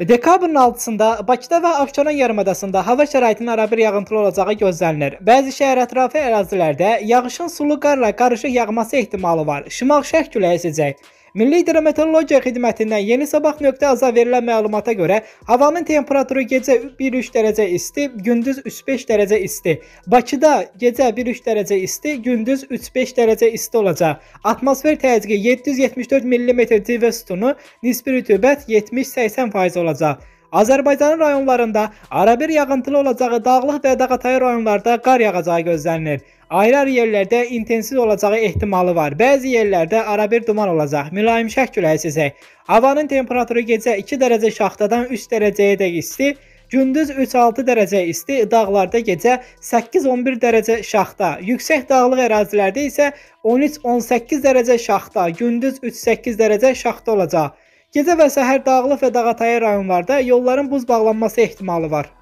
E, Dekabrın 6-sında Bakıda və Abşeron yarımadasında hava şəraitinin arabir yağıntılı olacağı gözlənilir. Bəzi şəhər ətrafı ərazilərdə yağışın sulu qarla qarışıq yağması ehtimalı var. Şimal-şərq küləyi əsəcək. Milli Hidrometeorologiya Xidmətindən yeni sabah.az-a verilən məlumata görə havanın temperaturu gecə 1-3 dərəcə isti, gündüz 3-5 dərəcə isti. Bakıda gecə 1-3 dərəcə isti, gündüz 3-5 dərəcə isti olacaq. Atmosfer təzyiqi 774 mm civə sütunu, nisbi rütubət 70-80% olacaq. Azərbaycanın rayonlarında arabir yağıntılı olacağı dağlıq və dağatay rayonlarda qar yağacağı gözlənilir. Ayrı-ayrı yerlərdə intensiv olacağı ehtimalı var. Bəzi yerlərdə arabir duman olacaq. Mülayim şəh küləyi sizək. Havanın temperaturu gecə 2 dərəcə şaxtadan 3 dərəcəyə də isti, Gündüz 3-6 dərəcə isti, dağlarda gecə 8-11 dərəcə şaxta, yüksək dağlıq ərazilərdə isə 13-18 dərəcə şaxta, gündüz 3-8 dərəcə şaxta olacaq. Gecə və səhər Dağlıq və Dağətay rayonlarda yolların buz bağlanması ehtimalı var.